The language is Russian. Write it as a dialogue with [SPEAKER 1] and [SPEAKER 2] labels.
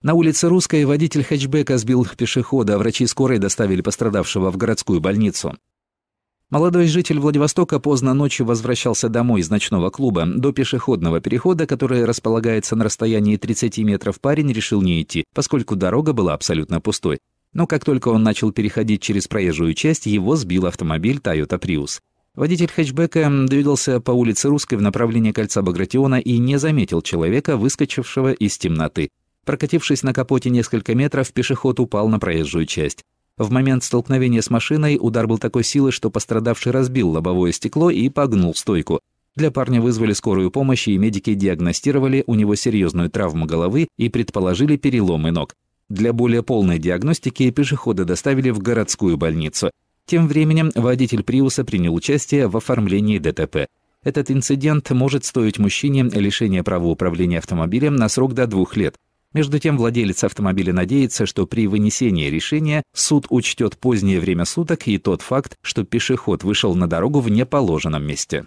[SPEAKER 1] На улице Русской водитель хэтчбека сбил пешехода, врачи скорой доставили пострадавшего в городскую больницу. Молодой житель Владивостока поздно ночью возвращался домой из ночного клуба. До пешеходного перехода, который располагается на расстоянии 30 метров, парень решил не идти, поскольку дорога была абсолютно пустой. Но как только он начал переходить через проезжую часть, его сбил автомобиль Toyota Prius. Водитель хэтчбека двигался по улице Русской в направлении кольца Багратиона и не заметил человека, выскочившего из темноты. Прокатившись на капоте несколько метров, пешеход упал на проезжую часть. В момент столкновения с машиной удар был такой силы, что пострадавший разбил лобовое стекло и погнул стойку. Для парня вызвали скорую помощь, и медики диагностировали у него серьезную травму головы и предположили переломы ног. Для более полной диагностики пешехода доставили в городскую больницу. Тем временем водитель «Приуса» принял участие в оформлении ДТП. Этот инцидент может стоить мужчине лишения права управления автомобилем на срок до двух лет – между тем, владелец автомобиля надеется, что при вынесении решения суд учтет позднее время суток и тот факт, что пешеход вышел на дорогу в неположенном месте.